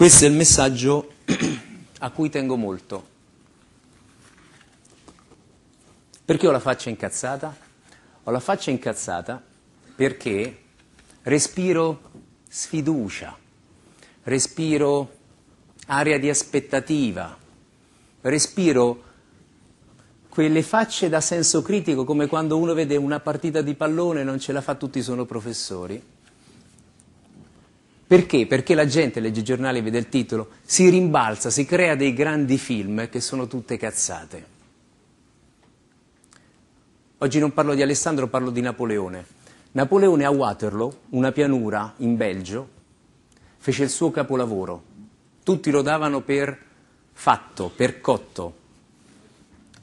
Questo è il messaggio a cui tengo molto. Perché ho la faccia incazzata? Ho la faccia incazzata perché respiro sfiducia, respiro aria di aspettativa, respiro quelle facce da senso critico come quando uno vede una partita di pallone e non ce la fa tutti sono professori perché? Perché la gente legge i giornali e vede il titolo, si rimbalza, si crea dei grandi film che sono tutte cazzate. Oggi non parlo di Alessandro, parlo di Napoleone. Napoleone a Waterloo, una pianura in Belgio, fece il suo capolavoro. Tutti lo davano per fatto, per cotto,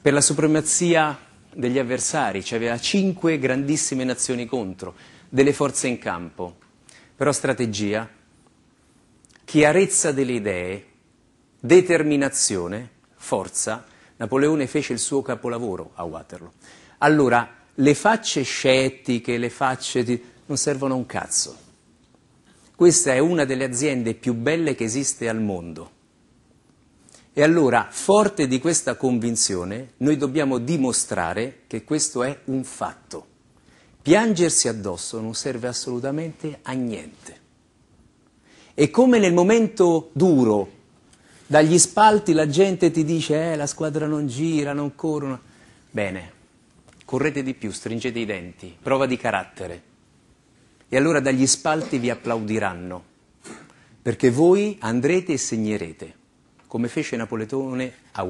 per la supremazia degli avversari. C'aveva cioè cinque grandissime nazioni contro, delle forze in campo. Però strategia chiarezza delle idee, determinazione, forza, Napoleone fece il suo capolavoro a Waterloo. Allora, le facce scettiche, le facce di... non servono a un cazzo. Questa è una delle aziende più belle che esiste al mondo. E allora, forte di questa convinzione, noi dobbiamo dimostrare che questo è un fatto. Piangersi addosso non serve assolutamente a niente. E come nel momento duro, dagli spalti la gente ti dice eh, la squadra non gira, non corrono. Bene, correte di più, stringete i denti, prova di carattere. E allora dagli spalti vi applaudiranno, perché voi andrete e segnerete, come fece Napoletone a